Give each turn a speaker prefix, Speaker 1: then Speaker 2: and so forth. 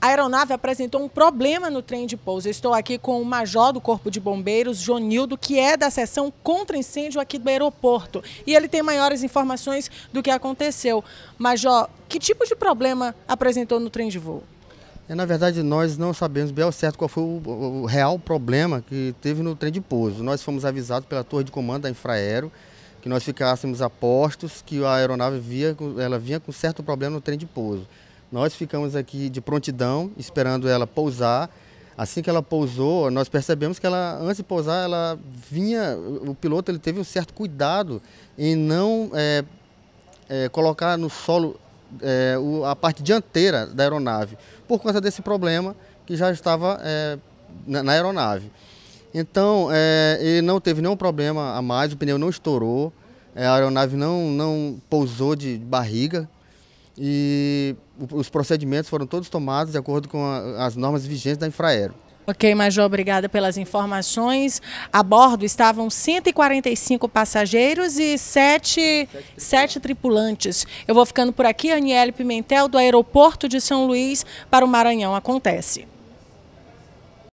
Speaker 1: A aeronave apresentou um problema no trem de pouso. estou aqui com o major do Corpo de Bombeiros, Jonildo, que é da seção contra incêndio aqui do aeroporto. E ele tem maiores informações do que aconteceu. Major, que tipo de problema apresentou no trem
Speaker 2: de voo? É, na verdade, nós não sabemos bem ao certo qual foi o, real problema que teve no trem de pouso. Nós fomos avisados pela torre de comando da Infraero que nós ficássemos a postos, que a aeronave via, ela vinha com certo problema no trem de pouso. Nós ficamos aqui de prontidão, esperando ela pousar. Assim que ela pousou, nós percebemos que ela, antes de pousar, ela vinha. O piloto ele teve um certo cuidado em não é, é, colocar no solo é, o, a parte dianteira da aeronave, por conta desse problema que já estava na, na, aeronave. Então, ele não teve nenhum problema a mais, o pneu não estourou, a aeronave não, não pousou de barriga, e os procedimentos foram todos tomados de acordo com as normas vigentes da Infraero.
Speaker 1: Ok, Major, obrigada pelas informações. A bordo estavam 145 passageiros e 7, 7 tripulantes. Eu vou ficando por aqui, Aniele Pimentel, do aeroporto de São Luís para o Maranhão Acontece.